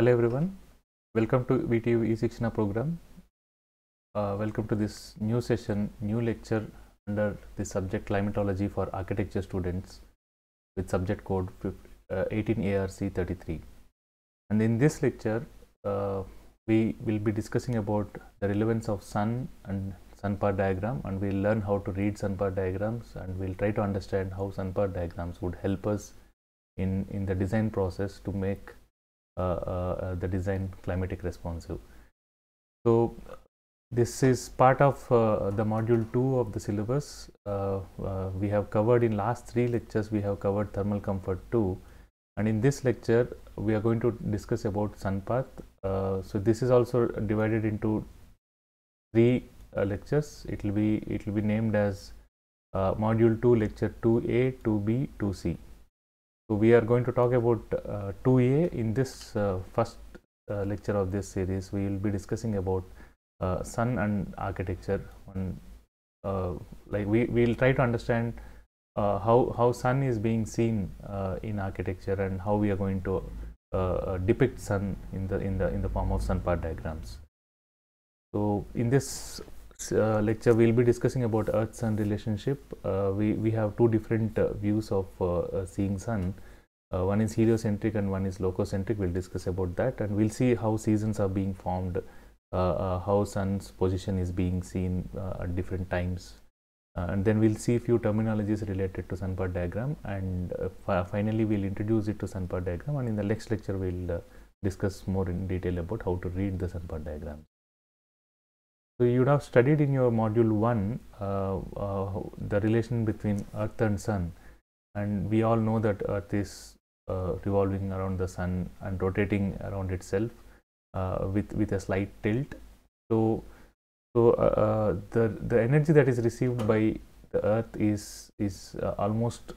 Hello everyone, welcome to VTU e program. Uh, welcome to this new session, new lecture under the subject climatology for architecture students with subject code 18ARC33. Uh, and in this lecture, uh, we will be discussing about the relevance of sun and sun power diagram and we'll learn how to read sun power diagrams and we'll try to understand how sun power diagrams would help us in, in the design process to make uh, uh, uh, the design climatic responsive. So this is part of the module 2 of the syllabus. we have covered in last three lectures, we have covered thermal comfort 2 and in this lecture we are going to discuss about sunpath. Uh, so this is also divided into three uh, lectures. It will be it will be named as uh, module 2 lecture 2a, 2b, 2c. So, we are going to talk about uh, 2A in this uh, first uh, lecture of this series. We will be discussing about uh, sun and architecture. On, uh, like we will try to understand uh, how, how sun is being seen in architecture and how we are going to depict sun in the, in, the, in the form of sun part diagrams. So, in this uh, lecture we will be discussing about earth sun relationship uh, we we have two different uh, views of seeing sun uh, one is heliocentric and one is lococentric. We'll discuss about that and we'll see how seasons are being formed, uh, uh, how sun's position is being seen uh, at different times. Uh, and then we'll see a few terminologies related to sun diagram and uh, finally we'll introduce it to sun diagram and in the next lecture we'll discuss more in detail about how to read the sun diagram. So you would have studied in your module 1 the relation between earth and sun and we all know that earth is uh, revolving around the sun and rotating around itself uh, with with a slight tilt so so uh, the the energy that is received by the earth is is almost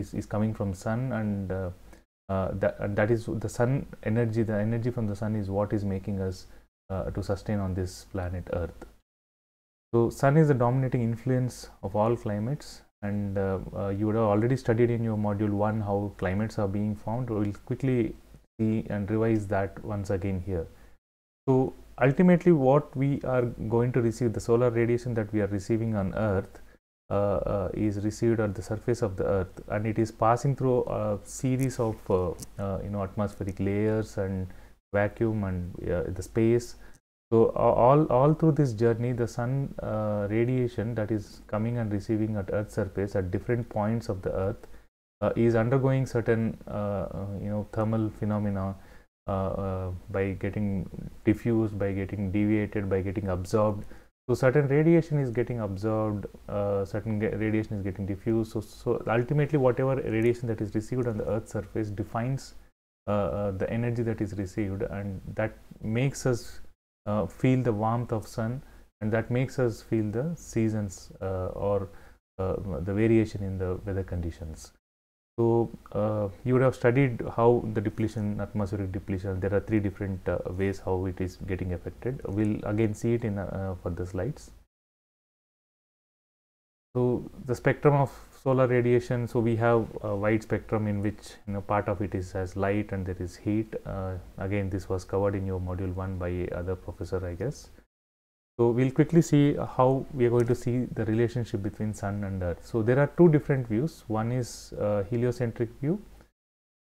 is is coming from sun and that and that is the sun energy the energy from the sun is what is making us uh, to sustain on this planet earth so sun is the dominating influence of all climates and uh, uh, you would have already studied in your module 1 how climates are being formed. We will quickly see and revise that once again here. So ultimately what we are going to receive, the solar radiation that we are receiving on earth uh, uh, is received at the surface of the earth and it is passing through a series of uh, uh you know atmospheric layers and vacuum and the space so, all, all through this journey the sun uh, radiation that is coming and receiving at earth's surface at different points of the earth uh, is undergoing certain uh, uh you know thermal phenomena uh, uh, by getting diffused, by getting deviated, by getting absorbed. So, certain radiation is getting absorbed, certain radiation is getting diffused. So, so, ultimately whatever radiation that is received on the earth's surface defines the energy that is received and that makes us uh, feel the warmth of sun and that makes us feel the seasons uh, or uh, the variation in the weather conditions. So uh, you would have studied how the depletion, atmospheric depletion, there are three different uh, ways how it is getting affected. We'll again see it in further slides. So, the spectrum of solar radiation, so we have a wide spectrum in which you know part of it is as light and there is heat. Uh, again, this was covered in your module 1 by other professor I guess. So, we will quickly see how we are going to see the relationship between sun and earth. So, there are two different views, one is uh, heliocentric view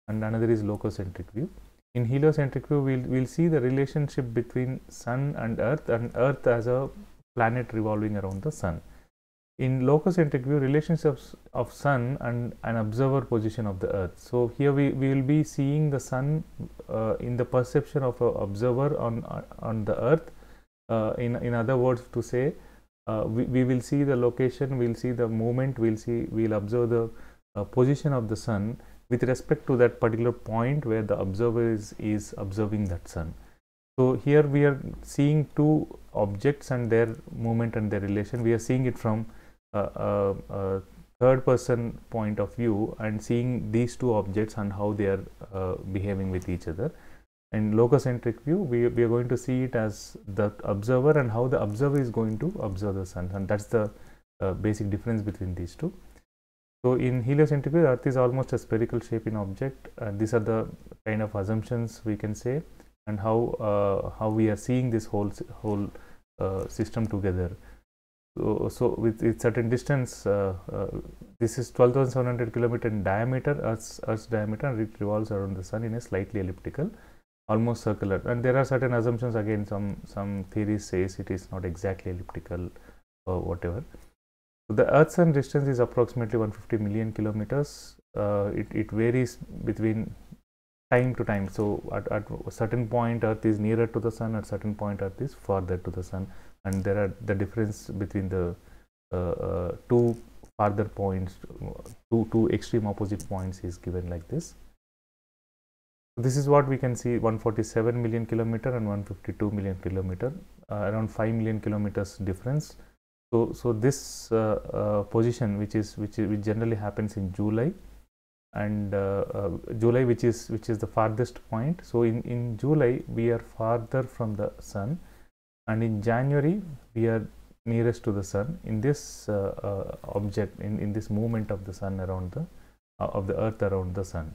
and another is lococentric view. In heliocentric view, we will we'll see the relationship between sun and earth and earth as a planet revolving around the sun in lococentric view relationships of sun and an observer position of the earth so here we, we will be seeing the sun uh, in the perception of an observer on on the earth uh, in in other words to say uh, we, we will see the location we'll see the moment we'll see we'll observe the uh, position of the sun with respect to that particular point where the observer is is observing that sun so here we are seeing two objects and their movement and their relation we are seeing it from a, a third person point of view and seeing these two objects and how they are uh, behaving with each other. In lococentric view, we, we are going to see it as the observer and how the observer is going to observe the sun and that is the uh, basic difference between these two. So, in heliocentric view, earth is almost a spherical shape in object and uh, these are the kind of assumptions we can say and how, uh, how we are seeing this whole, whole uh, system together. So, so with, with certain distance, uh, uh, this is 12,700 kilometer in diameter, Earth's, Earth's diameter, and it revolves around the sun in a slightly elliptical, almost circular. And there are certain assumptions again. Some some theories says it is not exactly elliptical or whatever. So the Earth Sun distance is approximately 150 million kilometers. Uh, it it varies between time to time. So at, at a certain point, Earth is nearer to the sun. At certain point, Earth is farther to the sun and there are the difference between the uh, uh, two farther points, two, two extreme opposite points is given like this. This is what we can see 147 million kilometer and 152 million kilometer, uh, around 5 million kilometers difference. So, so this position which is which, is, which generally happens in July and uh, uh, July which is which is the farthest point. So in, in July we are farther from the sun and in January we are nearest to the sun in this uh, uh, object in, in this movement of the sun around the uh, of the earth around the sun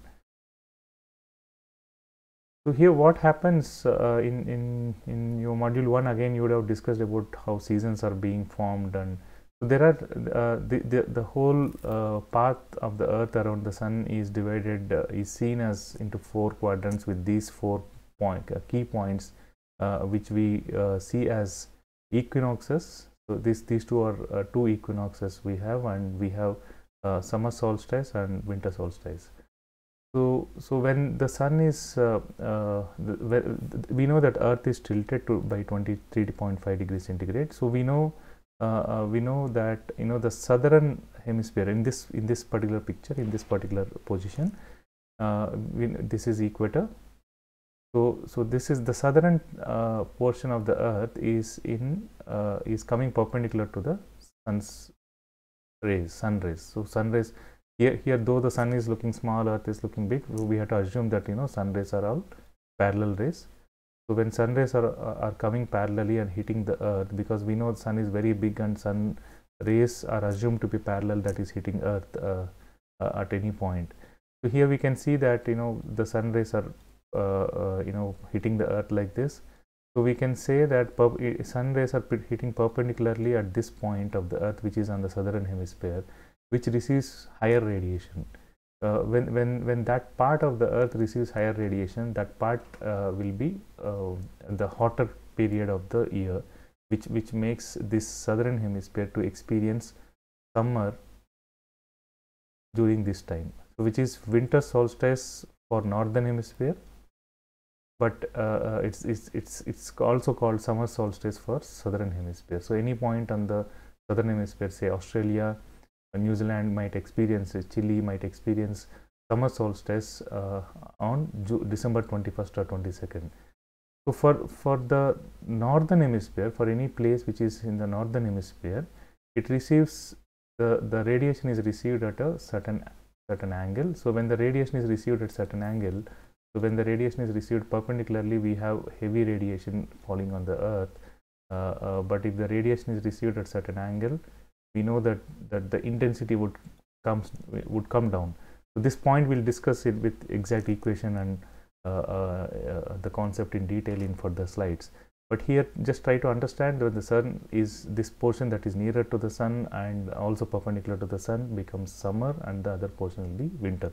so here what happens uh, in in in your module 1 again you would have discussed about how seasons are being formed and so there are uh, the, the the whole uh, path of the earth around the sun is divided is seen as into four quadrants with these four point, key points uh, which we uh, see as equinoxes. So these these two are uh, two equinoxes we have, and we have uh, summer solstice and winter solstice. So so when the sun is uh, uh, the, we know that Earth is tilted to by 23.5 degrees centigrade. So we know we know that you know the southern hemisphere in this in this particular picture in this particular position. We, this is equator so, so this is the southern uh, portion of the earth is in uh, is coming perpendicular to the sun's rays, sun rays. So, sun rays here, here though the sun is looking small, earth is looking big, so we have to assume that you know sun rays are all parallel rays. So, when sun rays are, uh, are coming parallelly and hitting the earth, because we know the sun is very big and sun rays are assumed to be parallel that is hitting earth uh, uh at any point. So, here we can see that you know the sun rays are uh, uh, you know hitting the earth like this so we can say that sun rays are hitting perpendicularly at this point of the earth which is on the southern hemisphere which receives higher radiation uh, when when when that part of the earth receives higher radiation that part uh, will be uh, the hotter period of the year which which makes this southern hemisphere to experience summer during this time which is winter solstice for northern hemisphere but uh, uh, it's, it's, it's, it's also called summer solstice for southern hemisphere. So any point on the southern hemisphere, say Australia, uh, New Zealand might experience it, Chile might experience summer solstice uh, on Ju December 21st or 22nd. So for, for the northern hemisphere, for any place which is in the northern hemisphere, it receives the, the radiation is received at a certain certain angle. So when the radiation is received at certain angle, so when the radiation is received perpendicularly, we have heavy radiation falling on the earth. Uh, uh, but if the radiation is received at certain angle, we know that, that the intensity would comes would come down. So this point we'll discuss it with exact equation and uh, uh, uh the concept in detail in further slides. But here just try to understand that the sun is this portion that is nearer to the sun and also perpendicular to the sun becomes summer and the other portion will be winter.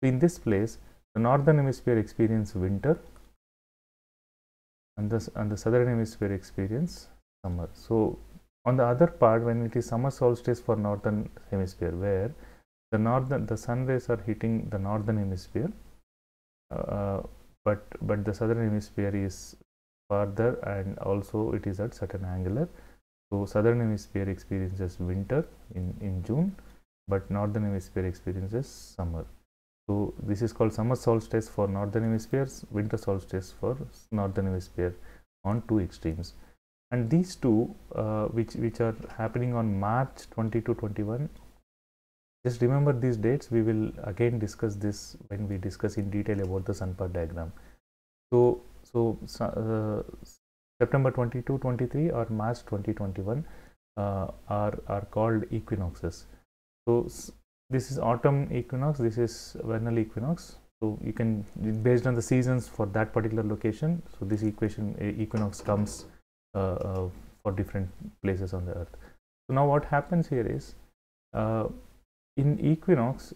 So in this place the northern hemisphere experience winter and the, and the southern hemisphere experience summer. So, on the other part when it is summer solstice for northern hemisphere where the northern the sun rays are hitting the northern hemisphere uh, uh but but the southern hemisphere is farther and also it is at certain angular so southern hemisphere experiences winter in in june but northern hemisphere experiences summer so this is called summer solstice for northern hemispheres, winter solstice for northern hemisphere on two extremes. And these two, uh, which which are happening on March 20 to 21, just remember these dates. We will again discuss this when we discuss in detail about the sun part diagram. So so uh, September 22, 23 or March 2021 20, uh, are are called equinoxes. So this is autumn equinox this is vernal equinox so you can based on the seasons for that particular location so this equation equinox comes uh, uh, for different places on the earth so now what happens here is uh, in equinox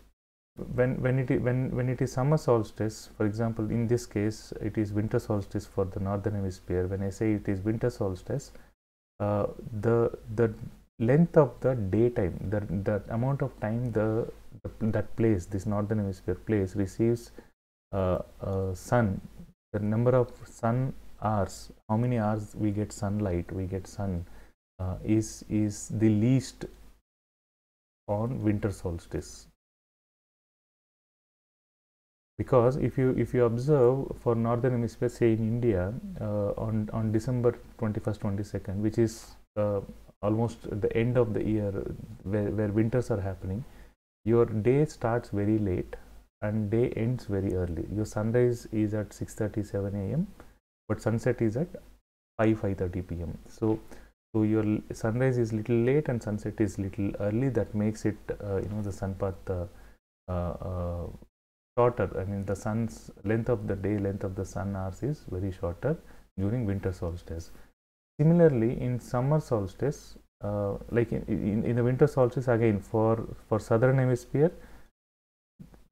when when it when when it is summer solstice for example in this case it is winter solstice for the northern hemisphere when i say it is winter solstice uh, the the length of the daytime, the, the amount of time the, the that place, this northern hemisphere place receives uh, uh, sun, the number of sun hours, how many hours we get sunlight, we get sun, uh, is is the least on winter solstice because if you if you observe for northern hemisphere say in india uh, on on december 21st 22nd which is uh, almost the end of the year where, where winters are happening your day starts very late and day ends very early your sunrise is at 6:37 a.m. but sunset is at 5 5:30 p.m. so so your sunrise is little late and sunset is little early that makes it uh, you know the sun path uh, uh, uh, shorter i mean the sun's length of the day length of the sun hours is very shorter during winter solstice Similarly, in summer solstice, uh, like in, in, in the winter solstice again for, for southern hemisphere,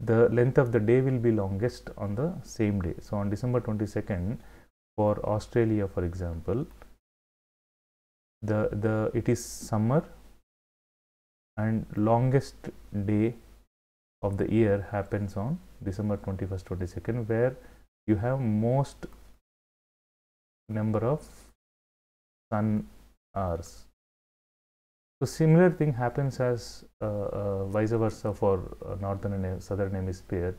the length of the day will be longest on the same day. So, on December 22nd for Australia for example, the, the it is summer and longest day of the year happens on December 21st 22nd where you have most number of sun hours. So similar thing happens as uh, uh, vice versa for uh, northern and southern hemisphere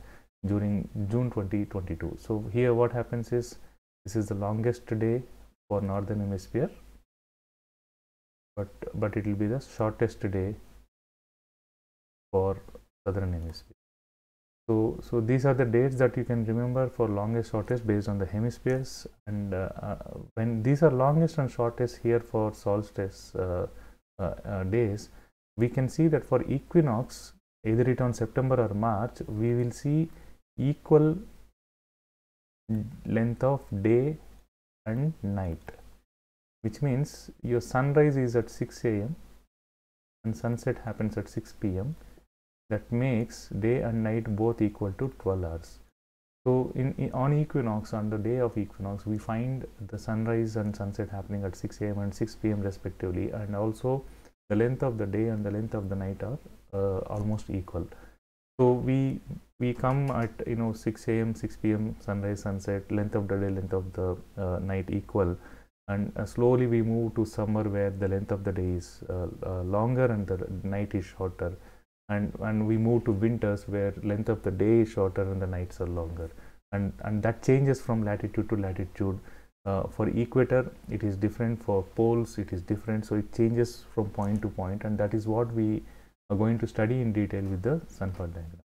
during June 2022. So here what happens is this is the longest day for northern hemisphere, but but it will be the shortest day for southern hemisphere. So, so these are the dates that you can remember for longest shortest based on the hemispheres and uh, uh, when these are longest and shortest here for solstice uh, uh, uh days we can see that for equinox either it on September or March we will see equal length of day and night which means your sunrise is at 6 a.m. and sunset happens at 6 p.m that makes day and night both equal to 12 hours so in, in, on equinox on the day of equinox we find the sunrise and sunset happening at 6 a.m and 6 p.m respectively and also the length of the day and the length of the night are uh, almost equal so we we come at you know 6 a.m 6 p.m sunrise sunset length of the day length of the uh, night equal and uh, slowly we move to summer where the length of the day is uh, uh, longer and the night is shorter and and we move to winters where length of the day is shorter and the nights are longer and and that changes from latitude to latitude uh, for equator it is different for poles it is different so it changes from point to point and that is what we are going to study in detail with the sunford diagram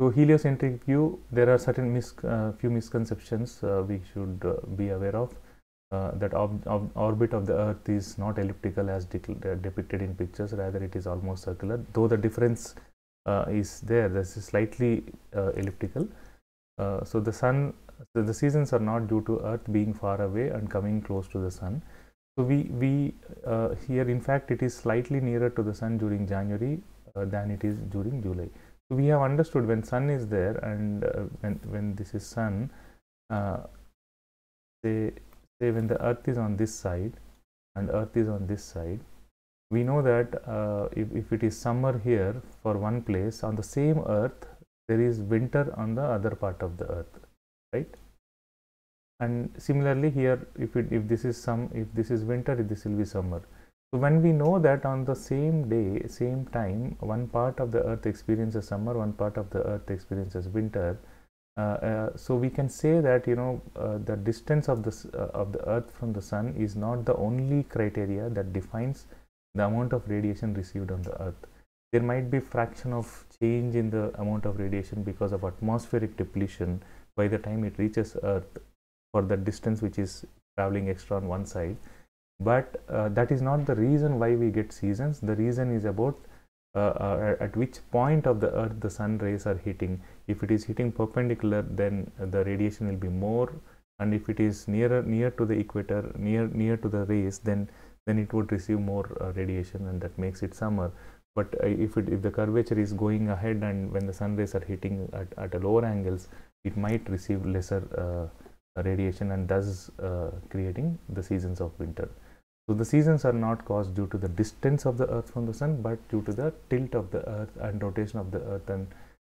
so heliocentric view there are certain mis uh, few misconceptions uh, we should uh, be aware of uh, that ob ob orbit of the earth is not elliptical as de uh, depicted in pictures rather it is almost circular though the difference uh, is there this is slightly uh, elliptical uh, so the sun so the seasons are not due to earth being far away and coming close to the sun so we we uh, here in fact it is slightly nearer to the sun during january than it is during july so we have understood when sun is there and when when this is sun they say when the earth is on this side and earth is on this side we know that uh, if, if it is summer here for one place on the same earth there is winter on the other part of the earth right and similarly here if it if this is some if this is winter this will be summer so when we know that on the same day same time one part of the earth experiences summer one part of the earth experiences winter uh, uh, so we can say that you know uh, the distance of this of the Earth from the Sun is not the only criteria that defines the amount of radiation received on the Earth. There might be fraction of change in the amount of radiation because of atmospheric depletion by the time it reaches Earth for the distance which is traveling extra on one side. But uh, that is not the reason why we get seasons. The reason is about uh, uh, at which point of the earth the sun rays are hitting if it is hitting perpendicular then the radiation will be more and if it is nearer near to the equator near near to the rays then then it would receive more uh, radiation and that makes it summer but uh, if it if the curvature is going ahead and when the sun rays are hitting at, at a lower angles it might receive lesser uh, radiation and thus uh, creating the seasons of winter so the seasons are not caused due to the distance of the earth from the sun but due to the tilt of the earth and rotation of the earth and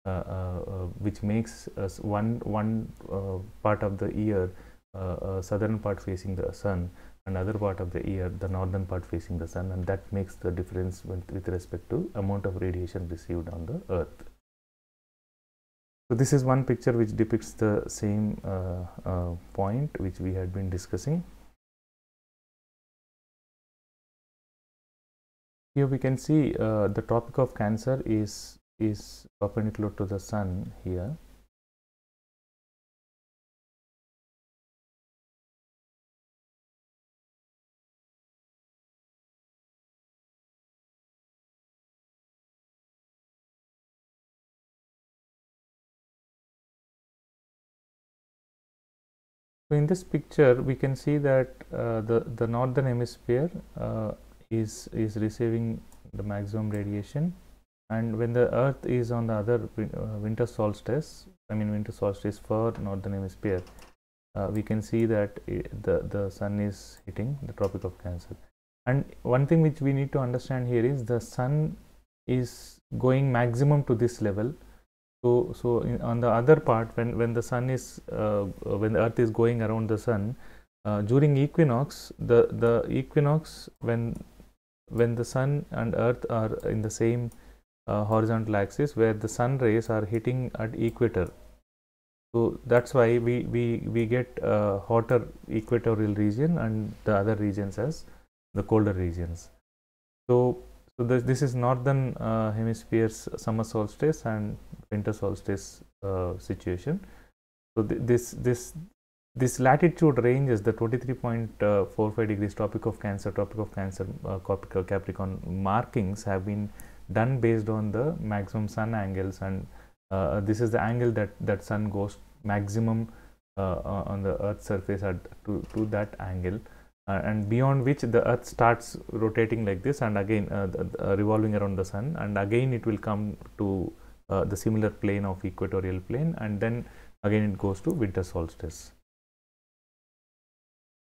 uh, uh, uh which makes us one one uh, part of the year uh, uh, southern part facing the sun another part of the year the northern part facing the sun and that makes the difference with, with respect to amount of radiation received on the earth. So this is one picture which depicts the same point which we had been discussing. here we can see uh, the topic of cancer is is perpendicular to the sun here So, in this picture we can see that uh, the, the northern hemisphere uh, is is receiving the maximum radiation and when the earth is on the other uh, winter solstice i mean winter solstice for northern hemisphere uh, we can see that the the sun is hitting the tropic of cancer and one thing which we need to understand here is the sun is going maximum to this level so so in, on the other part when when the sun is uh, when the earth is going around the sun uh, during equinox the the equinox when when the sun and earth are in the same uh, horizontal axis where the sun rays are hitting at equator so that's why we we we get uh, hotter equatorial region and the other regions as the colder regions so so this, this is northern uh, hemisphere's summer solstice and winter solstice uh, situation so th this this this latitude range is the 23.45 uh, degrees tropic of cancer tropic of cancer uh, uh, capricorn markings have been done based on the maximum sun angles and uh, uh this is the angle that that sun goes maximum uh, on the earth's surface at to, to that angle and beyond which the earth starts rotating like this and again the, revolving around the sun and again it will come to the similar plane of equatorial plane and then again it goes to winter solstice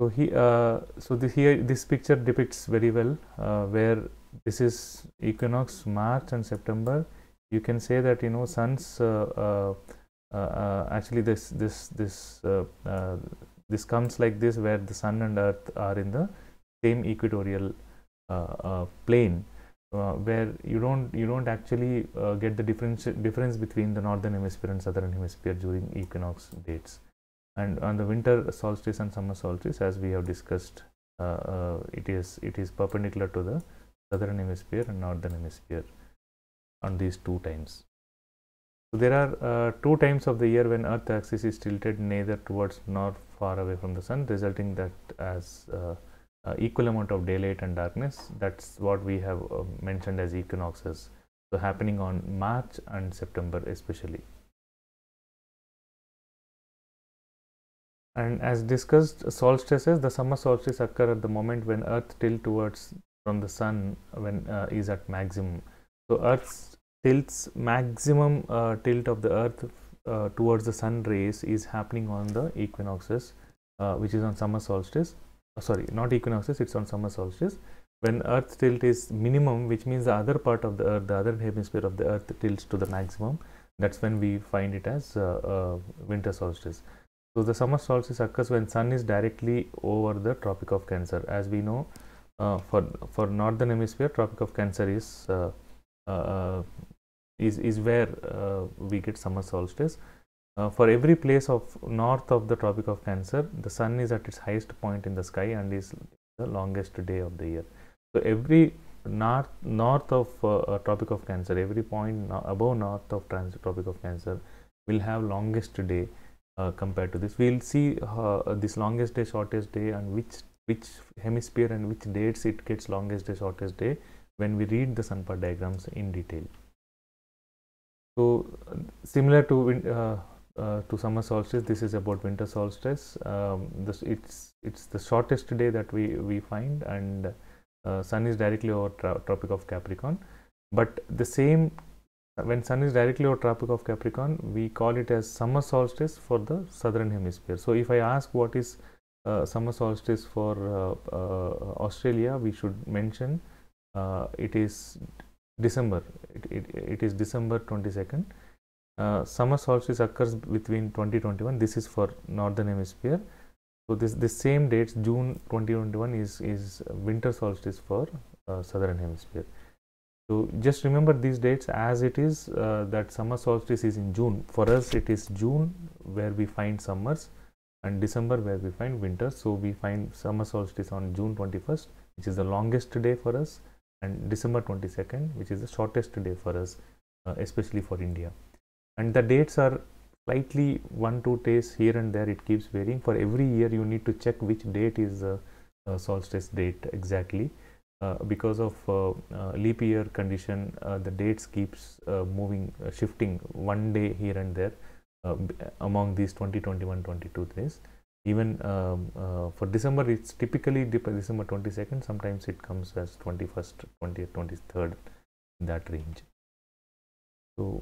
so, he, uh, so this here this picture depicts very well uh, where this is equinox March and September. You can say that you know sun's uh, uh, uh, uh actually this this this this comes like this where the sun and earth are in the same equatorial plane. where you don't you don't actually get the difference difference between the northern hemisphere and southern hemisphere during equinox dates and on the winter solstice and summer solstice as we have discussed uh, uh, it is it is perpendicular to the southern hemisphere and northern hemisphere on these two times so there are uh, two times of the year when earth axis is tilted neither towards nor far away from the sun resulting that as uh, uh, equal amount of daylight and darkness that's what we have um, mentioned as equinoxes so happening on march and september especially And as discussed, solstices, the summer solstice occur at the moment when Earth tilts towards from the sun when uh, is at maximum. So Earth's tilts maximum uh, tilt of the Earth uh, towards the sun rays is happening on the equinoxes, uh, which is on summer solstice. Uh, sorry, not equinoxes; it's on summer solstice. When Earth tilt is minimum, which means the other part of the Earth, the other hemisphere of the Earth tilts to the maximum. That's when we find it as uh, winter solstice. So the summer solstice occurs when sun is directly over the Tropic of Cancer. As we know, uh, for for northern hemisphere, Tropic of Cancer is uh, uh, is is where uh, we get summer solstice. Uh, for every place of north of the Tropic of Cancer, the sun is at its highest point in the sky and is the longest day of the year. So every north north of uh, Tropic of Cancer, every point above north of Trans Tropic of Cancer will have longest day uh, compared to this. We will see uh, this longest day, shortest day and which which hemisphere and which dates it gets longest day, shortest day when we read the sun part diagrams in detail. So similar to uh, uh, to summer solstice, this is about winter solstice. Um, this, it's it's the shortest day that we we find, and sun is directly over Tropic of Capricorn. But the same uh, when sun is directly over tropic of capricorn we call it as summer solstice for the southern hemisphere so if i ask what is uh, summer solstice for uh, uh, australia we should mention uh, it is december it, it, it is december 22nd uh, summer solstice occurs between 2021 this is for northern hemisphere so this the same dates june 2021 is is winter solstice for southern hemisphere so, just remember these dates as it is uh, that summer solstice is in June. For us, it is June where we find summers and December where we find winter. So, we find summer solstice on June 21st, which is the longest day for us, and December 22nd, which is the shortest day for us, uh, especially for India. And the dates are slightly one, two days here and there, it keeps varying. For every year, you need to check which date is the uh, solstice date exactly uh, because of uh, uh, leap year condition, the dates keeps moving, shifting one day here and there among these 20, 21, 22 days. Even um, for December, it's typically December 22nd. Sometimes it comes as 21st, 20th, 23rd, that range. So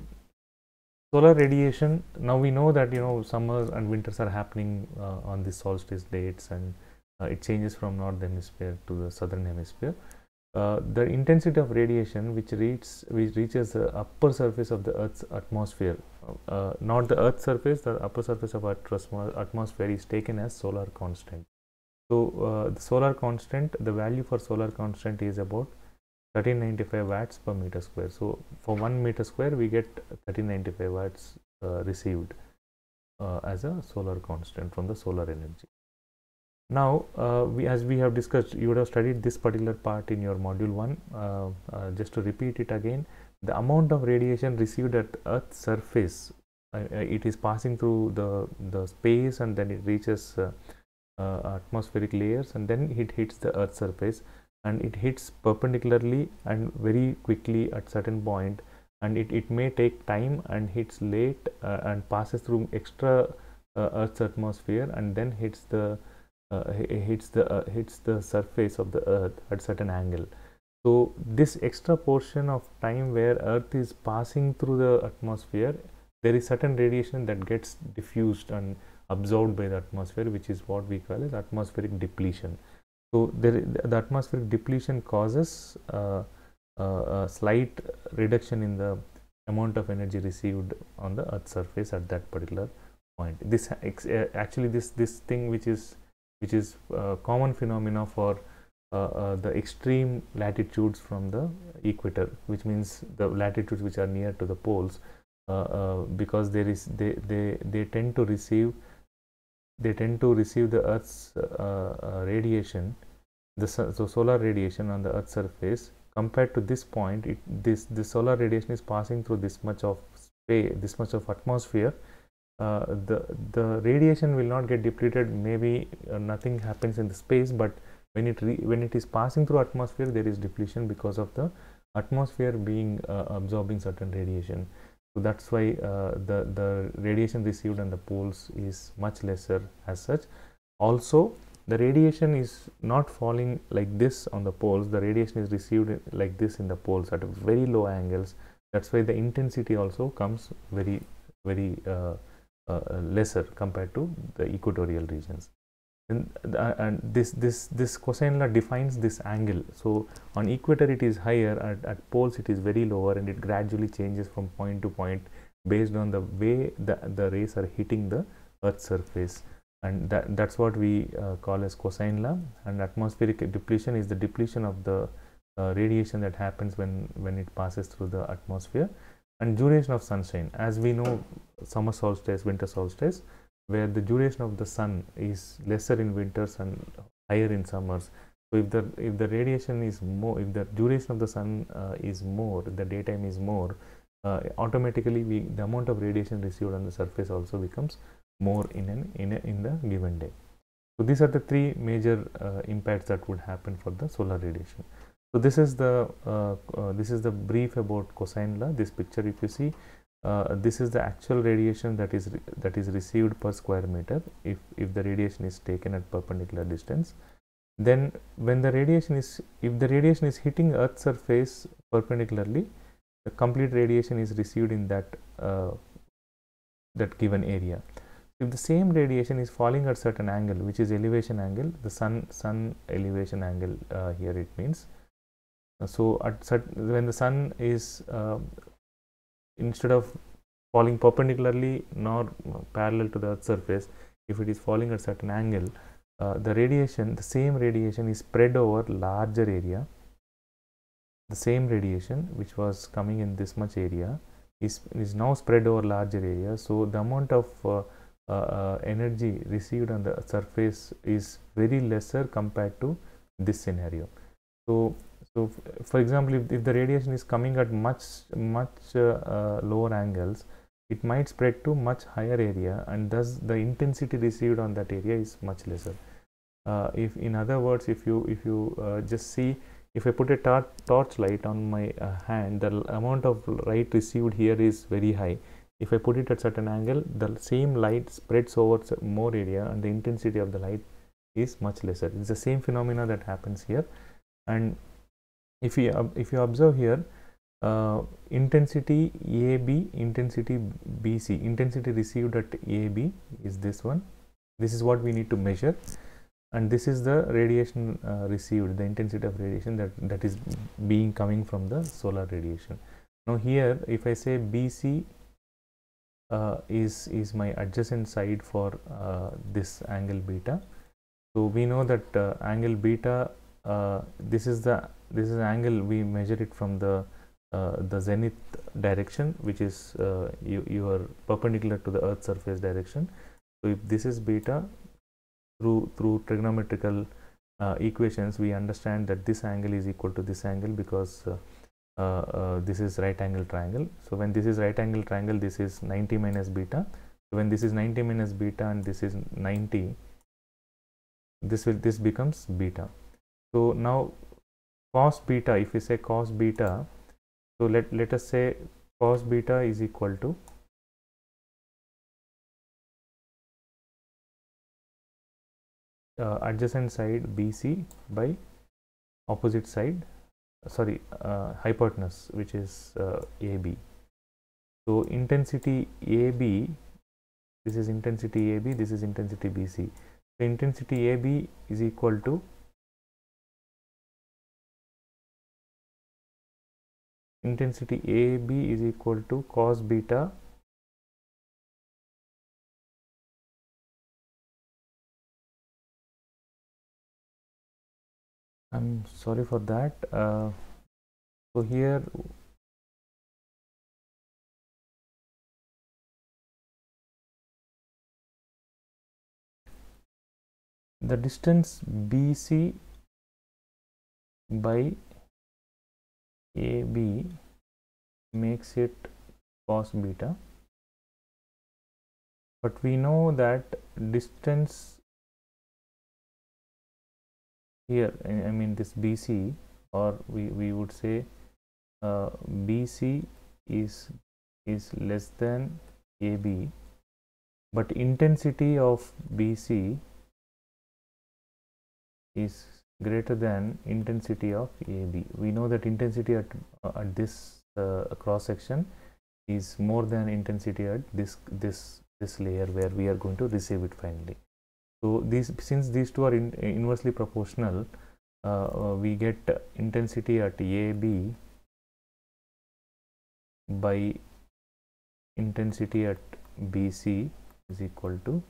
solar radiation now we know that you know summers and winters are happening uh, on the solstice dates and uh, it changes from north hemisphere to the southern hemisphere. Uh, the intensity of radiation which, reaches, which reaches the upper surface of the Earth's atmosphere, uh, not the Earth's surface, the upper surface of our atmosphere is taken as solar constant. So, the solar constant, the value for solar constant is about 1395 watts per meter square. So for 1 meter square we get 1395 watts uh, received uh, as a solar constant from the solar energy. Now, uh, we, as we have discussed, you would have studied this particular part in your module 1. Uh, uh, just to repeat it again, the amount of radiation received at Earth's surface, uh, uh, it is passing through the, the space and then it reaches uh, atmospheric layers and then it hits the Earth's surface and it hits perpendicularly and very quickly at certain point and it, it may take time and hits late and passes through extra Earth's atmosphere and then hits the uh, hits the uh, hits the surface of the earth at certain angle so this extra portion of time where earth is passing through the atmosphere there is certain radiation that gets diffused and absorbed by the atmosphere which is what we call as atmospheric depletion so there, the atmospheric depletion causes uh, uh a slight reduction in the amount of energy received on the earth's surface at that particular point this uh, uh, actually this this thing which is which is a uh, common phenomena for uh, uh, the extreme latitudes from the equator which means the latitudes which are near to the poles because there is they, they they tend to receive they tend to receive the earth's radiation the, so solar radiation on the earth's surface compared to this point it, this the solar radiation is passing through this much of space this much of atmosphere uh, the, the radiation will not get depleted maybe uh, nothing happens in the space but when it when it is passing through atmosphere there is depletion because of the atmosphere being uh, absorbing certain radiation so that's why uh, the the radiation received on the poles is much lesser as such also the radiation is not falling like this on the poles the radiation is received like this in the poles at very low angles that's why the intensity also comes very very uh, uh, uh, lesser compared to the equatorial regions. And, uh, and this, this, this cosine law defines this angle. So, on equator it is higher, at, at poles it is very lower and it gradually changes from point to point based on the way the, the rays are hitting the earth surface and that, that's what we uh, call as cosine law and atmospheric depletion is the depletion of the uh, radiation that happens when when it passes through the atmosphere and duration of sunshine as we know summer solstice winter solstice where the duration of the sun is lesser in winters and higher in summers so if the if the radiation is more if the duration of the sun uh, is more the daytime is more uh, automatically we the amount of radiation received on the surface also becomes more in an in, a, in the given day so these are the three major uh, impacts that would happen for the solar radiation so, this is the uh, uh, this is the brief about cosine law. This picture, if you see, uh, this is the actual radiation that is that is received per square meter if if the radiation is taken at perpendicular distance. Then, when the radiation is if the radiation is hitting Earth surface perpendicularly, the complete radiation is received in that uh, that given area. If the same radiation is falling at certain angle, which is elevation angle, the sun sun elevation angle uh, here it means so at certain, when the sun is uh, instead of falling perpendicularly nor parallel to the earth's surface if it is falling at certain angle uh, the radiation the same radiation is spread over larger area the same radiation which was coming in this much area is is now spread over larger area so the amount of uh, uh, uh energy received on the surface is very lesser compared to this scenario so so, for example, if, if the radiation is coming at much much uh, uh, lower angles, it might spread to much higher area and thus the intensity received on that area is much lesser. Uh, if in other words if you if you uh, just see if I put a torch light on my uh, hand the amount of light received here is very high if I put it at certain angle the same light spreads over more area and the intensity of the light is much lesser it's the same phenomena that happens here and if you if you observe here uh, intensity AB intensity BC intensity received at AB is this one this is what we need to measure and this is the radiation uh, received the intensity of radiation that that is being coming from the solar radiation now here if I say BC uh, is is my adjacent side for uh, this angle beta so we know that uh, angle beta uh, this is the this is angle we measure it from the uh, the zenith direction which is uh, you, you are perpendicular to the earth surface direction so if this is beta through through trigonometrical uh, equations we understand that this angle is equal to this angle because uh, uh, uh, this is right angle triangle so when this is right angle triangle this is 90 minus beta so when this is 90 minus beta and this is 90 this will this becomes beta so now cos beta if we say cos beta so let let us say cos beta is equal to uh, adjacent side BC by opposite side sorry uh, hypotenuse which is uh, AB so intensity AB this is intensity AB this is intensity BC so intensity AB is equal to intensity ab is equal to cos beta I'm sorry for that uh, so here the distance BC by AB makes it cos beta but we know that distance here I mean this BC or we, we would say uh, BC is is less than AB but intensity of BC is greater than intensity of AB. We know that intensity at, uh, at this uh, cross section is more than intensity at this this this layer where we are going to receive it finally. So these since these two are in, uh, inversely proportional, uh, uh, we get intensity at AB by intensity at BC is equal to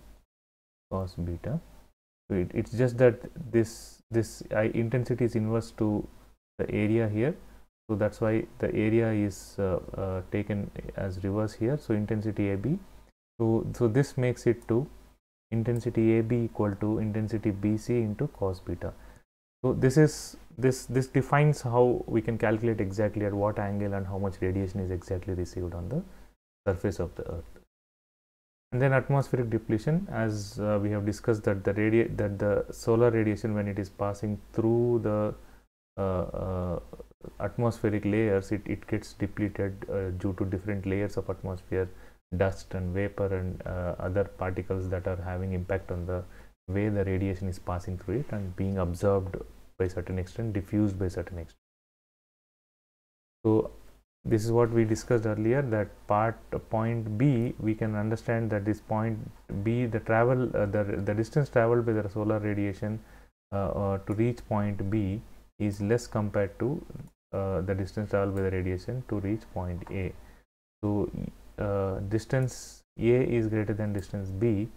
cos beta it, it's just that this this I intensity is inverse to the area here so that's why the area is uh, uh, taken as reverse here so intensity AB so so this makes it to intensity AB equal to intensity BC into cos beta so this is this this defines how we can calculate exactly at what angle and how much radiation is exactly received on the surface of the earth and then atmospheric depletion, as uh, we have discussed that the radi that the solar radiation when it is passing through the uh, uh atmospheric layers, it, it gets depleted uh, due to different layers of atmosphere, dust and vapor and uh, other particles that are having impact on the way the radiation is passing through it and being absorbed by certain extent, diffused by certain extent. So this is what we discussed earlier that part point b we can understand that this point b the travel uh, the, the distance traveled by the solar radiation uh, uh, to reach point b is less compared to uh, the distance traveled by the radiation to reach point a so uh, distance a is greater than distance b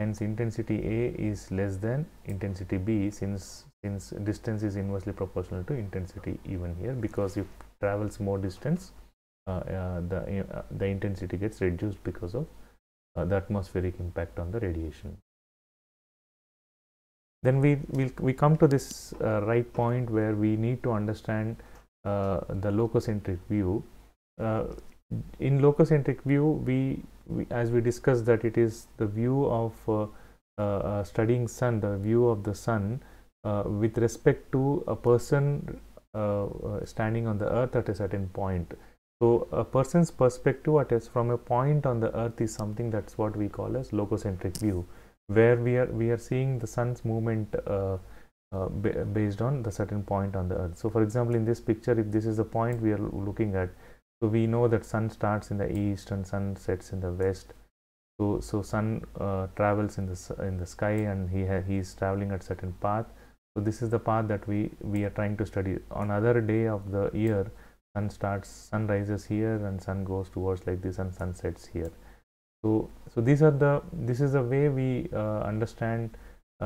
hence intensity a is less than intensity b since since distance is inversely proportional to intensity even here because if travels more distance uh, uh, the uh, the intensity gets reduced because of the atmospheric impact on the radiation then we we'll, we come to this uh, right point where we need to understand uh, the lococentric view uh, in lococentric view we, we, as we discussed that it is the view of studying sun the view of the sun with respect to a person uh, uh, standing on the earth at a certain point. So a person's perspective at a, from a point on the earth is something that's what we call as lococentric view, where we are we are seeing the sun's movement uh, uh, based on the certain point on the earth. So for example, in this picture, if this is the point we are looking at, so we know that sun starts in the east and sun sets in the west. So so sun uh, travels in the in the sky and he he is traveling at certain path so this is the path that we, we are trying to study. On other day of the year, sun starts, sun rises here and sun goes towards like this and sun sets here. So, so these are the, this is the way we uh, understand uh,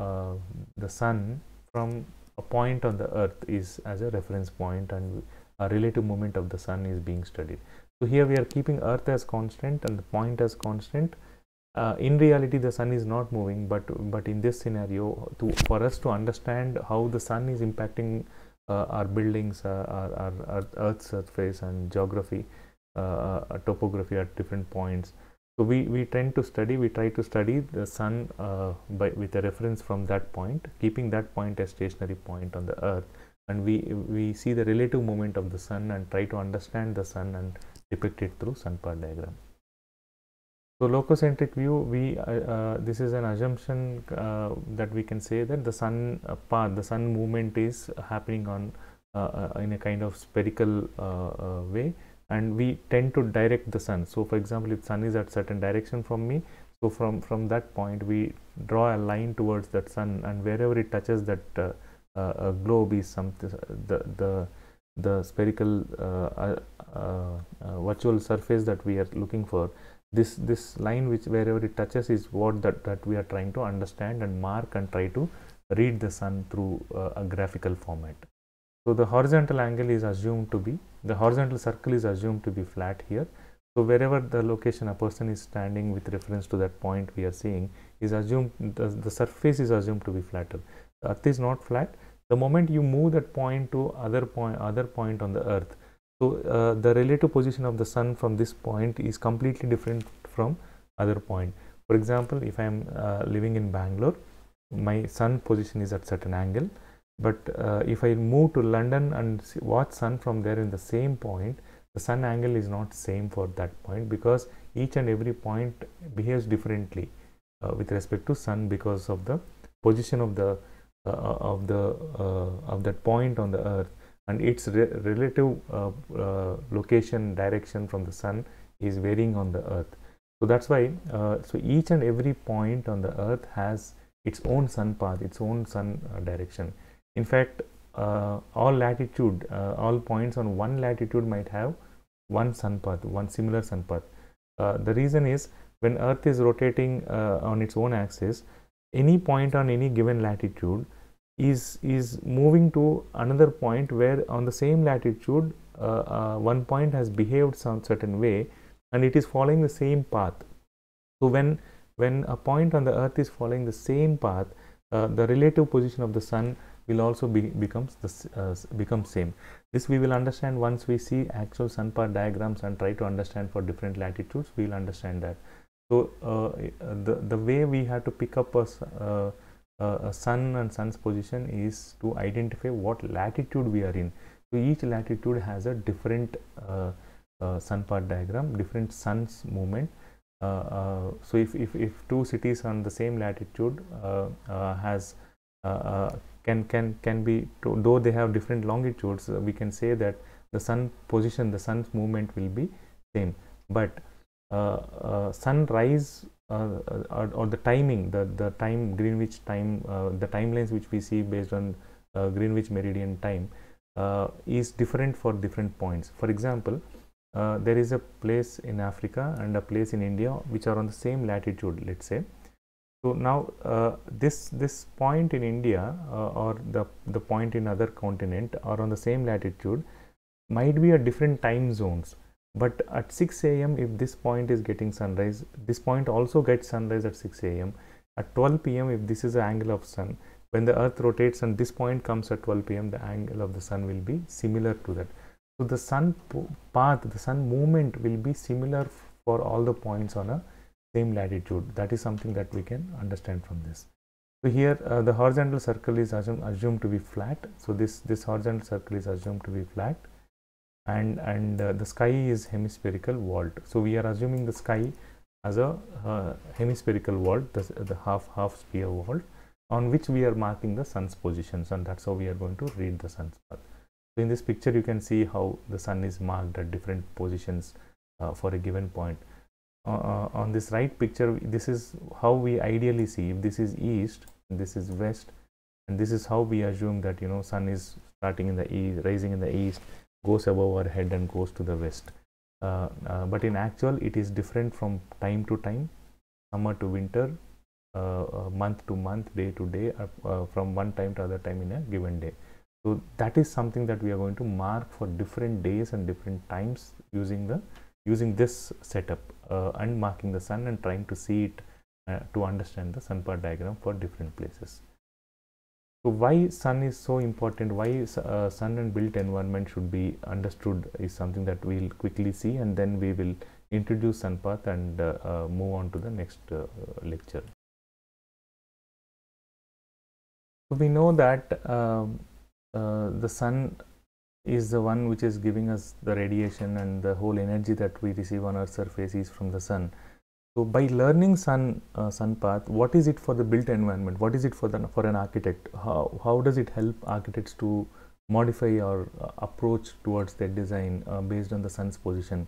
uh, the sun from a point on the earth is as a reference point and a relative movement of the sun is being studied. So here we are keeping earth as constant and the point as constant uh, in reality the sun is not moving but but in this scenario to, for us to understand how the sun is impacting uh, our buildings uh, our, our, earth's surface and geography uh, uh, topography at different points so we we tend to study we try to study the sun uh, by with a reference from that point keeping that point as stationary point on the earth and we we see the relative movement of the sun and try to understand the sun and depict it through sun part diagram so, lococentric view, we uh, uh, this is an assumption uh, that we can say that the sun uh, path, the sun movement is happening on uh, uh, in a kind of spherical way, and we tend to direct the sun. So, for example, if sun is at certain direction from me, so from from that point we draw a line towards that sun, and wherever it touches that globe is something the the the spherical virtual surface that we are looking for this this line which wherever it touches is what that, that we are trying to understand and mark and try to read the sun through uh, a graphical format. So the horizontal angle is assumed to be, the horizontal circle is assumed to be flat here. So wherever the location a person is standing with reference to that point we are seeing is assumed, the, the surface is assumed to be flatter. The earth is not flat. The moment you move that point to other point, other point on the earth, so, uh, the relative position of the sun from this point is completely different from other point. For example, if I am uh, living in Bangalore, my sun position is at certain angle. But uh, if I move to London and watch sun from there in the same point, the sun angle is not same for that point because each and every point behaves differently uh, with respect to sun because of the position of the uh, of the uh, of that point on the earth and its re relative uh, uh, location direction from the sun is varying on the earth so that's why uh, so each and every point on the earth has its own sun path its own sun uh, direction in fact uh, all latitude uh, all points on one latitude might have one sun path one similar sun path the reason is when earth is rotating on its own axis any point on any given latitude is is moving to another point where on the same latitude uh, uh, one point has behaved some certain way and it is following the same path so when when a point on the earth is following the same path uh, the relative position of the sun will also be becomes the uh, become same this we will understand once we see actual sun path diagrams and try to understand for different latitudes we will understand that so uh, the the way we have to pick up a uh, uh, sun and sun's position is to identify what latitude we are in so each latitude has a different uh, uh, sun part diagram different sun's movement uh, uh, so if, if, if two cities on the same latitude uh, has can can can be though they have different longitudes we can say that the sun position the sun's movement will be same but uh, uh, sunrise uh, or, uh, or, the timing, the, the time Greenwich time, uh, the timelines which we see based on uh, Greenwich meridian time uh, is different for different points. For example, uh, there is a place in Africa and a place in India which are on the same latitude, let's say. So now this this point in India or the, the point in other continent are on the same latitude might be a different time zones but at 6 a.m. if this point is getting sunrise this point also gets sunrise at 6 a.m. at 12 p.m. if this is the angle of sun when the earth rotates and this point comes at 12 p.m. the angle of the sun will be similar to that so the sun path the sun movement will be similar for all the points on a same latitude that is something that we can understand from this so here uh, the horizontal circle is assumed to be flat so this this horizontal circle is assumed to be flat and and uh, the sky is hemispherical vault so we are assuming the sky as a uh, hemispherical vault the, the half half sphere vault on which we are marking the sun's positions and that's how we are going to read the sun's path so in this picture you can see how the sun is marked at different positions uh, for a given point uh, uh, on this right picture this is how we ideally see if this is east this is west and this is how we assume that you know sun is starting in the east rising in the east goes above our head and goes to the west. Uh, uh, but in actual, it is different from time to time, summer to winter, uh, uh month to month, day to day, uh, uh, from one time to other time in a given day. So that is something that we are going to mark for different days and different times using the using this setup and marking the sun and trying to see it to understand the sun part diagram for different places. So why sun is so important, why uh, sun and built environment should be understood is something that we will quickly see and then we will introduce SunPath and uh, uh, move on to the next uh, lecture. So we know that um, uh, the sun is the one which is giving us the radiation and the whole energy that we receive on our surface is from the sun. So by learning Sun uh, SunPath, what is it for the built environment? What is it for the for an architect? How how does it help architects to modify or uh, approach towards their design uh, based on the sun's position?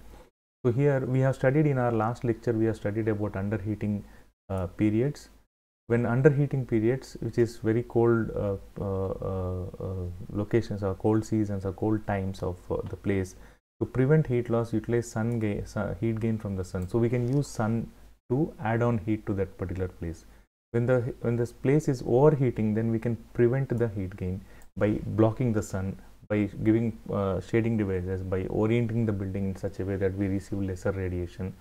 So here we have studied in our last lecture we have studied about underheating uh, periods. When underheating periods, which is very cold uh, uh, uh, locations or cold seasons or cold times of the place, to prevent heat loss, utilize sun, ga sun heat gain from the sun. So we can use sun to add on heat to that particular place when the when this place is overheating then we can prevent the heat gain by blocking the sun by giving uh, shading devices by orienting the building in such a way that we receive lesser radiation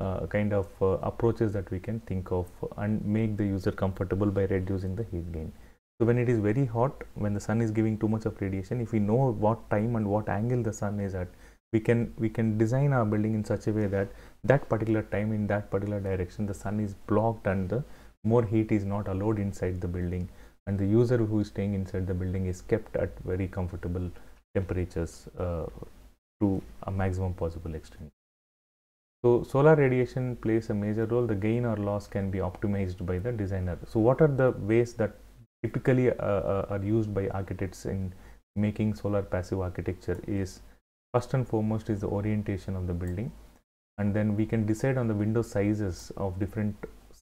uh, kind of uh, approaches that we can think of and make the user comfortable by reducing the heat gain so when it is very hot when the sun is giving too much of radiation if we know what time and what angle the sun is at we can we can design our building in such a way that that particular time in that particular direction the sun is blocked and the more heat is not allowed inside the building and the user who is staying inside the building is kept at very comfortable temperatures uh, to a maximum possible extent. So solar radiation plays a major role. The gain or loss can be optimized by the designer. So what are the ways that typically uh, uh are used by architects in making solar passive architecture is first and foremost is the orientation of the building and then we can decide on the window sizes of different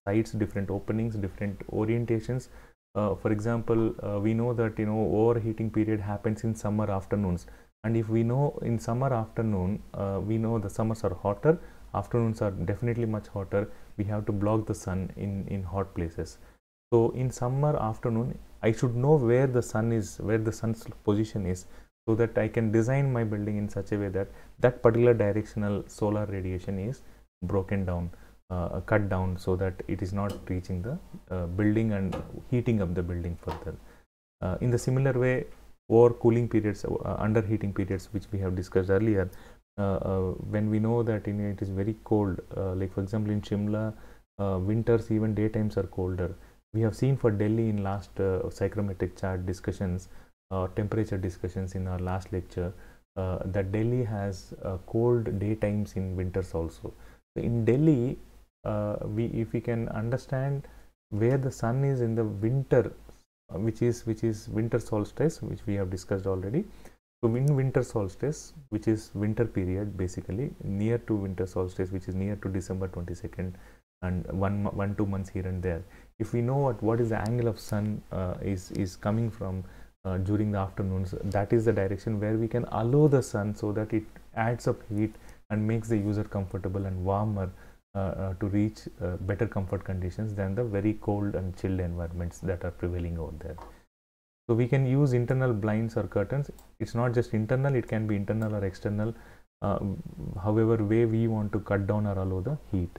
sites different openings different orientations uh, for example uh, we know that you know overheating period happens in summer afternoons and if we know in summer afternoon uh, we know the summers are hotter afternoons are definitely much hotter we have to block the sun in in hot places so in summer afternoon i should know where the sun is where the sun's position is so that I can design my building in such a way that that particular directional solar radiation is broken down uh, cut down so that it is not reaching the uh, building and heating up the building further uh, in the similar way over cooling periods uh, under heating periods which we have discussed earlier uh, uh, when we know that in it is very cold like for example in Shimla winters even daytimes are colder we have seen for Delhi in last psychrometric chart discussions uh, temperature discussions in our last lecture uh, that Delhi has uh, cold daytimes in winters also. So in Delhi, we if we can understand where the sun is in the winter, which is which is winter solstice, which we have discussed already. So in winter solstice, which is winter period basically near to winter solstice, which is near to December 22nd and one, one two months here and there. If we know what, what is the angle of sun uh, is, is coming from uh, during the afternoons that is the direction where we can allow the sun so that it adds up heat and makes the user comfortable and warmer uh, uh, to reach uh, better comfort conditions than the very cold and chilled environments that are prevailing out there so we can use internal blinds or curtains it's not just internal it can be internal or external uh, however way we want to cut down or allow the heat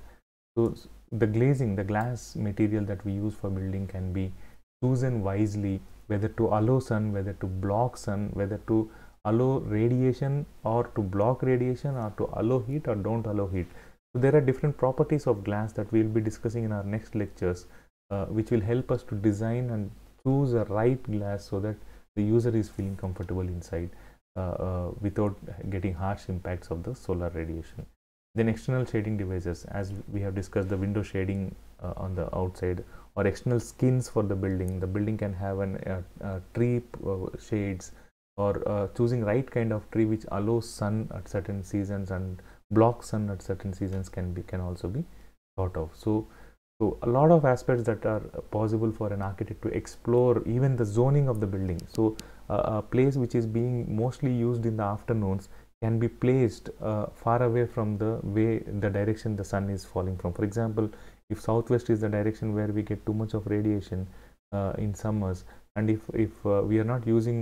so the glazing the glass material that we use for building can be chosen wisely whether to allow sun, whether to block sun, whether to allow radiation or to block radiation or to allow heat or don't allow heat. So there are different properties of glass that we will be discussing in our next lectures uh, which will help us to design and choose a right glass so that the user is feeling comfortable inside uh, uh, without getting harsh impacts of the solar radiation. Then external shading devices as we have discussed the window shading uh, on the outside or external skins for the building. The building can have an a, uh, uh, tree uh, shades or uh, choosing right kind of tree which allows sun at certain seasons and blocks sun at certain seasons can be can also be thought of. So so a lot of aspects that are possible for an architect to explore even the zoning of the building. So uh, a place which is being mostly used in the afternoons can be placed uh, far away from the way the direction the sun is falling from. For example, if southwest is the direction where we get too much of radiation uh, in summers and if if uh, we are not using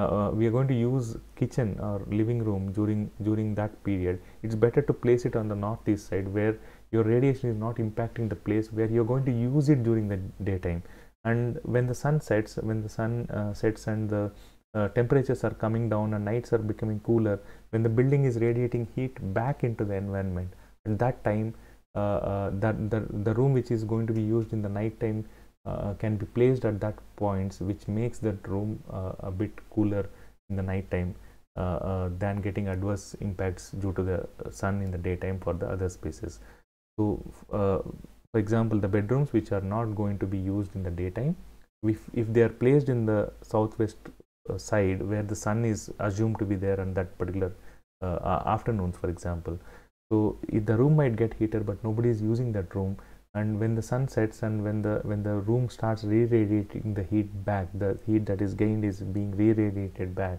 uh, uh, we are going to use kitchen or living room during during that period it's better to place it on the northeast side where your radiation is not impacting the place where you're going to use it during the daytime and when the sun sets when the sun uh, sets and the uh, temperatures are coming down and nights are becoming cooler when the building is radiating heat back into the environment at that time uh, uh, that the, the room which is going to be used in the night time uh, can be placed at that points which makes that room a bit cooler in the night time than getting adverse impacts due to the sun in the daytime for the other spaces so for example the bedrooms which are not going to be used in the daytime if, if they are placed in the southwest side where the sun is assumed to be there on that particular uh, afternoons for example so if the room might get heated, but nobody is using that room. And when the sun sets and when the when the room starts re-radiating the heat back, the heat that is gained is being re-radiated back.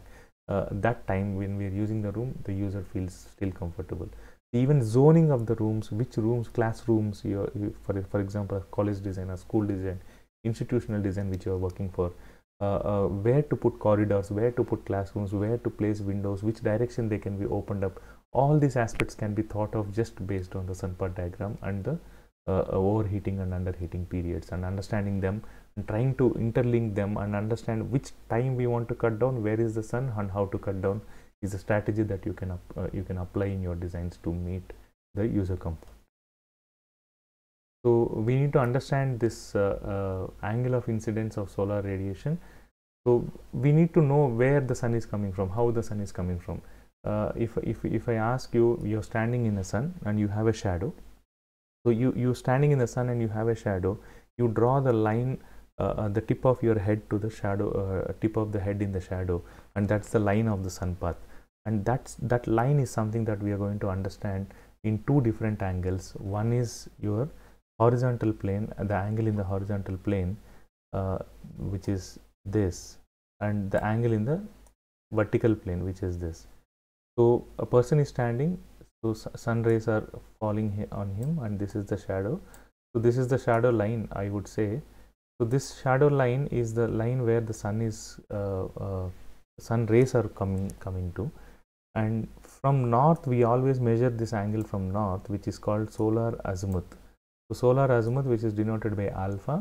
Uh, that time when we are using the room, the user feels still comfortable. Even zoning of the rooms, which rooms, classrooms, your you for for example, college design, or school design, institutional design, which you are working for. Uh, uh, where to put corridors, where to put classrooms, where to place windows, which direction they can be opened up all these aspects can be thought of just based on the sun part diagram and the uh, overheating and underheating periods and understanding them and trying to interlink them and understand which time we want to cut down where is the sun and how to cut down is a strategy that you can uh, you can apply in your designs to meet the user comfort so we need to understand this uh, uh, angle of incidence of solar radiation so we need to know where the sun is coming from how the sun is coming from uh, if, if, if I ask you, you're standing in the sun and you have a shadow. So you, you're standing in the sun and you have a shadow. You draw the line, uh, uh, the tip of your head to the shadow, uh, tip of the head in the shadow. And that's the line of the sun path. And that's, that line is something that we are going to understand in two different angles. One is your horizontal plane, uh, the angle in the horizontal plane, which is this. And the angle in the vertical plane, which is this so a person is standing so sun rays are falling on him and this is the shadow so this is the shadow line i would say so this shadow line is the line where the sun is uh, uh, sun rays are coming coming to and from north we always measure this angle from north which is called solar azimuth so solar azimuth which is denoted by alpha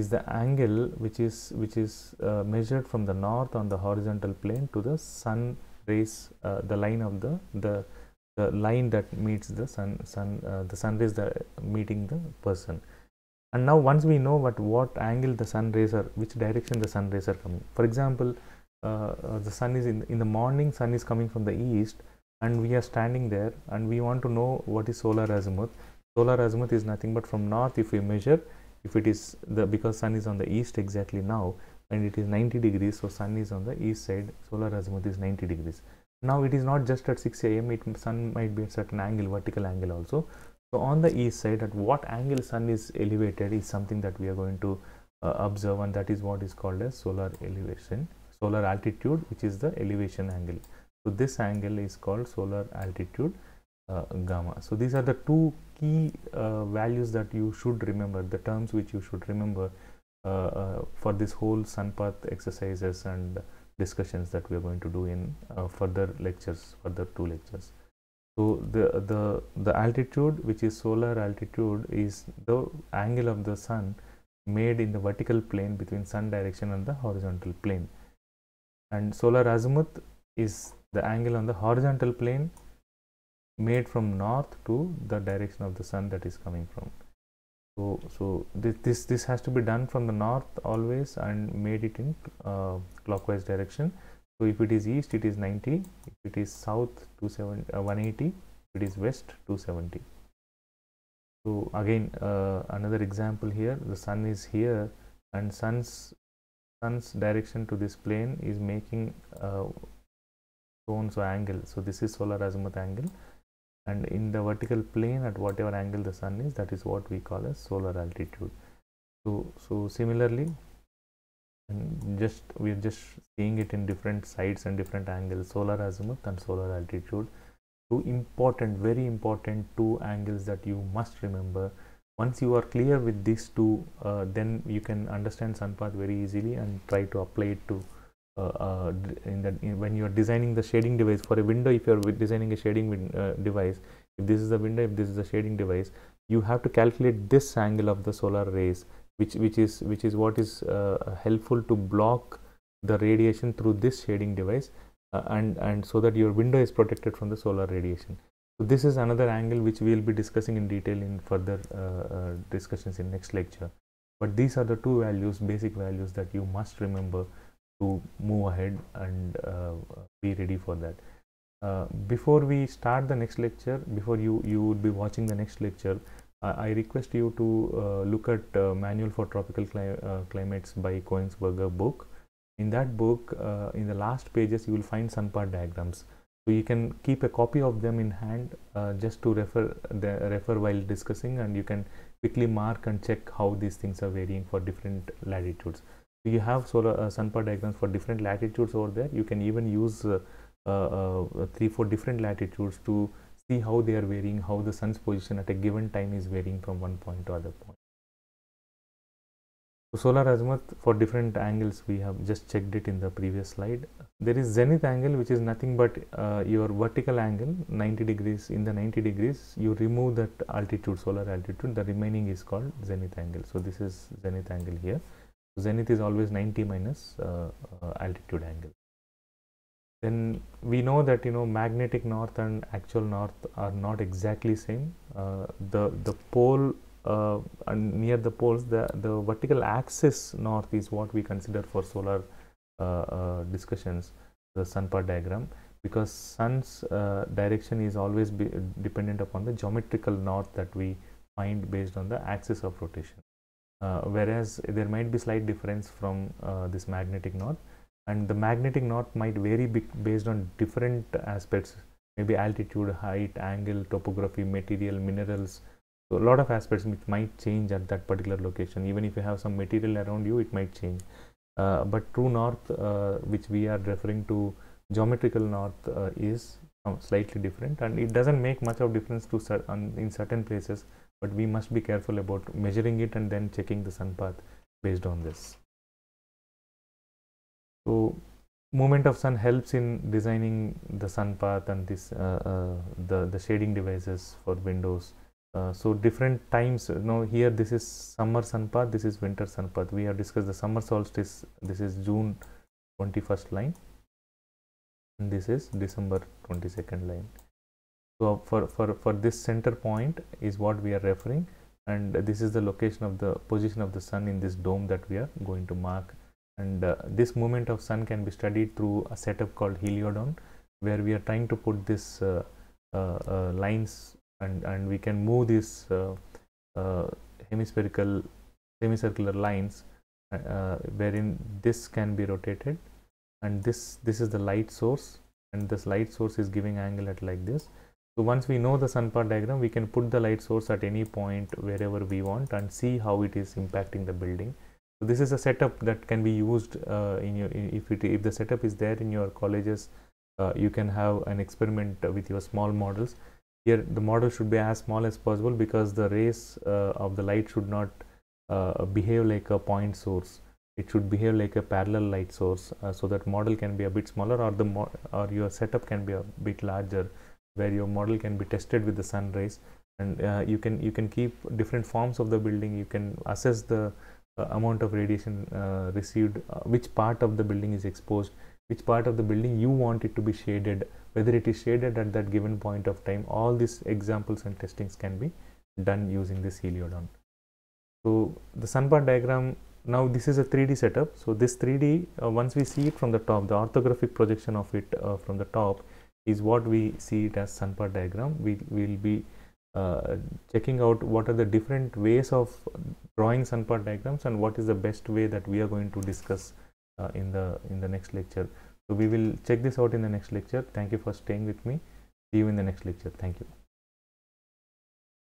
is the angle which is which is uh, measured from the north on the horizontal plane to the sun rays uh, the line of the the the line that meets the sun sun uh, the sun rays that meeting the person and now once we know what what angle the sun rays are which direction the sun rays are coming for example uh, uh, the sun is in in the morning sun is coming from the east and we are standing there and we want to know what is solar azimuth solar azimuth is nothing but from north if we measure if it is the because sun is on the east exactly now and it is 90 degrees so sun is on the east side solar azimuth is 90 degrees now it is not just at 6 am it sun might be at certain angle vertical angle also so on the east side at what angle sun is elevated is something that we are going to uh, observe and that is what is called as solar elevation solar altitude which is the elevation angle so this angle is called solar altitude uh, gamma so these are the two key uh, values that you should remember the terms which you should remember uh, uh, for this whole sunpath exercises and discussions that we are going to do in uh, further lectures, further two lectures. So the, the, the altitude which is solar altitude is the angle of the sun made in the vertical plane between sun direction and the horizontal plane. And solar azimuth is the angle on the horizontal plane made from north to the direction of the sun that is coming from so so this, this this has to be done from the north always and made it in uh, clockwise direction so if it is east it is 90 if it is south 27 uh, 180 it is west 270 so again uh, another example here the sun is here and sun's sun's direction to this plane is making uh, so and so angle so this is solar azimuth angle and in the vertical plane at whatever angle the sun is that is what we call as solar altitude so so similarly just we are just seeing it in different sides and different angles solar azimuth and solar altitude two important very important two angles that you must remember once you are clear with these two uh, then you can understand sun path very easily and try to apply it to uh, uh, in that in when you are designing the shading device for a window if you are designing a shading uh, device if this is the window if this is the shading device you have to calculate this angle of the solar rays which which is which is what is uh, helpful to block the radiation through this shading device uh, and and so that your window is protected from the solar radiation so this is another angle which we will be discussing in detail in further uh, discussions in next lecture but these are the two values basic values that you must remember to move ahead and uh, be ready for that uh, before we start the next lecture before you you would be watching the next lecture uh, i request you to uh, look at uh, manual for tropical Cli uh, climates by coinsberger book in that book in the last pages you will find sunpart diagrams so you can keep a copy of them in hand just to refer the refer while discussing and you can quickly mark and check how these things are varying for different latitudes we have solar uh, sun power diagrams for different latitudes over there you can even use uh, uh, uh, three four different latitudes to see how they are varying how the sun's position at a given time is varying from one point to other point so solar azimuth for different angles we have just checked it in the previous slide there is zenith angle which is nothing but uh, your vertical angle 90 degrees in the 90 degrees you remove that altitude solar altitude the remaining is called zenith angle so this is zenith angle here zenith is always 90 minus uh, uh, altitude angle then we know that you know magnetic north and actual north are not exactly same uh, the the pole uh, near the poles the the vertical axis north is what we consider for solar uh, uh, discussions the sun part diagram because sun's direction is always dependent upon the geometrical north that we find based on the axis of rotation uh, whereas there might be slight difference from uh, this magnetic north and the magnetic north might vary based on different aspects maybe altitude height angle topography material minerals so a lot of aspects which might change at that particular location even if you have some material around you it might change uh, but true north uh, which we are referring to geometrical north uh, is um, slightly different and it doesn't make much of difference to cer um, in certain places but we must be careful about measuring it and then checking the sun path based on this so movement of sun helps in designing the sun path and this uh, uh the the shading devices for windows uh, so different times uh, now here this is summer sun path this is winter sun path we have discussed the summer solstice this is june 21st line and this is december 22nd line so for, for, for this center point is what we are referring and this is the location of the position of the sun in this dome that we are going to mark and uh, this movement of sun can be studied through a setup called heliodon where we are trying to put this uh, uh, uh lines and, and we can move these uh, uh, hemispherical semicircular lines wherein this can be rotated and this this is the light source and this light source is giving angle at like this so once we know the sun path diagram, we can put the light source at any point wherever we want and see how it is impacting the building. So this is a setup that can be used uh, in your if it if the setup is there in your colleges, uh, you can have an experiment with your small models. Here the model should be as small as possible because the rays uh, of the light should not uh, behave like a point source. It should behave like a parallel light source uh, so that model can be a bit smaller or the or your setup can be a bit larger where your model can be tested with the sun rays and uh, you can you can keep different forms of the building you can assess the uh, amount of radiation uh, received uh, which part of the building is exposed which part of the building you want it to be shaded whether it is shaded at that given point of time all these examples and testings can be done using this heliodon so the sun bar diagram now this is a 3d setup so this 3d uh, once we see it from the top the orthographic projection of it uh, from the top is what we see it as Sunpart diagram. We will be uh, checking out what are the different ways of drawing Sunpart diagrams and what is the best way that we are going to discuss uh, in the in the next lecture. So we will check this out in the next lecture. Thank you for staying with me. See you in the next lecture. Thank you.